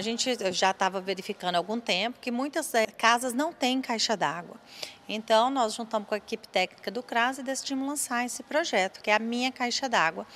A gente já estava verificando há algum tempo que muitas eh, casas não têm caixa d'água. Então, nós juntamos com a equipe técnica do CRAS e decidimos lançar esse projeto, que é a Minha Caixa d'Água,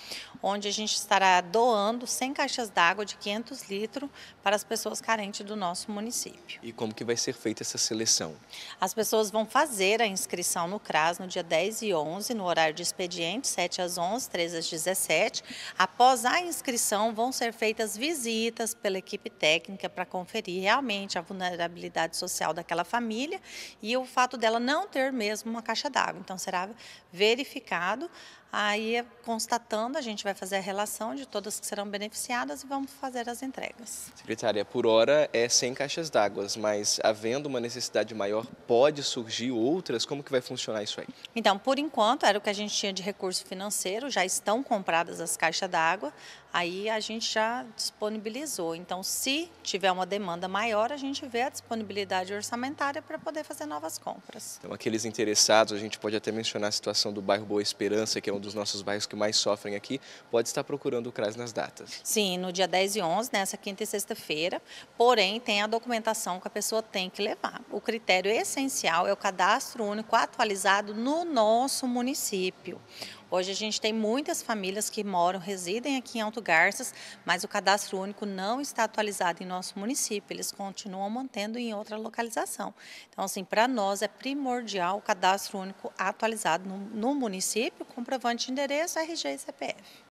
onde a gente estará doando 100 caixas d'água de 500 litros para as pessoas carentes do nosso município. E como que vai ser feita essa seleção? As pessoas vão fazer a inscrição no CRAS no dia 10 e 11, no horário de expediente, 7 às 11, 13 às 17. Após a inscrição, vão ser feitas visitas pela equipe técnica para conferir realmente a vulnerabilidade social daquela família e o fato dela não não ter mesmo uma caixa d'água. Então será verificado Aí, constatando, a gente vai fazer a relação de todas que serão beneficiadas e vamos fazer as entregas. Secretária, por hora é 100 caixas d'água, mas havendo uma necessidade maior, pode surgir outras? Como que vai funcionar isso aí? Então, por enquanto, era o que a gente tinha de recurso financeiro, já estão compradas as caixas d'água, aí a gente já disponibilizou. Então, se tiver uma demanda maior, a gente vê a disponibilidade orçamentária para poder fazer novas compras. Então, aqueles interessados, a gente pode até mencionar a situação do bairro Boa Esperança, que é um um dos nossos bairros que mais sofrem aqui, pode estar procurando o CRAS nas datas. Sim, no dia 10 e 11, nessa né, quinta e sexta-feira, porém tem a documentação que a pessoa tem que levar. O critério essencial é o cadastro único atualizado no nosso município. Hoje a gente tem muitas famílias que moram, residem aqui em Alto Garças, mas o cadastro único não está atualizado em nosso município, eles continuam mantendo em outra localização. Então, assim, para nós é primordial o cadastro único atualizado no, no município, comprovante de endereço, RG e CPF.